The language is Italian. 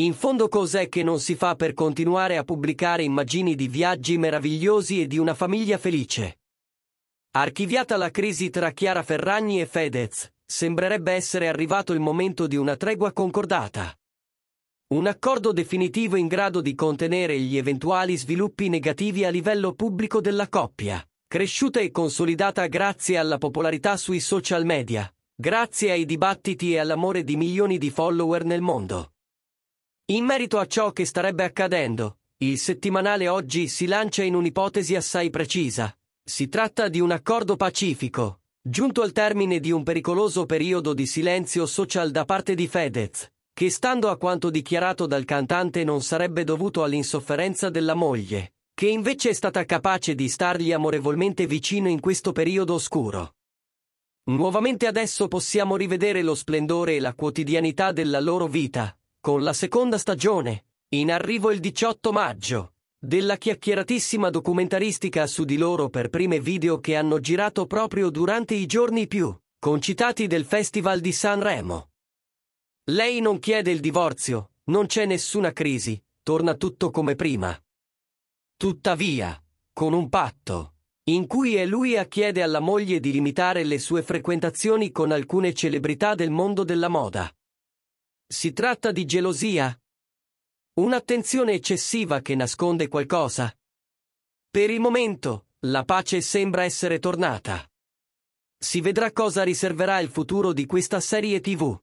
In fondo cos'è che non si fa per continuare a pubblicare immagini di viaggi meravigliosi e di una famiglia felice? Archiviata la crisi tra Chiara Ferragni e Fedez, sembrerebbe essere arrivato il momento di una tregua concordata. Un accordo definitivo in grado di contenere gli eventuali sviluppi negativi a livello pubblico della coppia, cresciuta e consolidata grazie alla popolarità sui social media, grazie ai dibattiti e all'amore di milioni di follower nel mondo. In merito a ciò che starebbe accadendo, il settimanale oggi si lancia in un'ipotesi assai precisa. Si tratta di un accordo pacifico, giunto al termine di un pericoloso periodo di silenzio social da parte di Fedez, che stando a quanto dichiarato dal cantante non sarebbe dovuto all'insofferenza della moglie, che invece è stata capace di stargli amorevolmente vicino in questo periodo oscuro. Nuovamente adesso possiamo rivedere lo splendore e la quotidianità della loro vita, con la seconda stagione, in arrivo il 18 maggio, della chiacchieratissima documentaristica su di loro per prime video che hanno girato proprio durante i giorni più concitati del Festival di Sanremo. Lei non chiede il divorzio, non c'è nessuna crisi, torna tutto come prima. Tuttavia, con un patto, in cui è lui a chiede alla moglie di limitare le sue frequentazioni con alcune celebrità del mondo della moda. Si tratta di gelosia. Un'attenzione eccessiva che nasconde qualcosa. Per il momento, la pace sembra essere tornata. Si vedrà cosa riserverà il futuro di questa serie TV.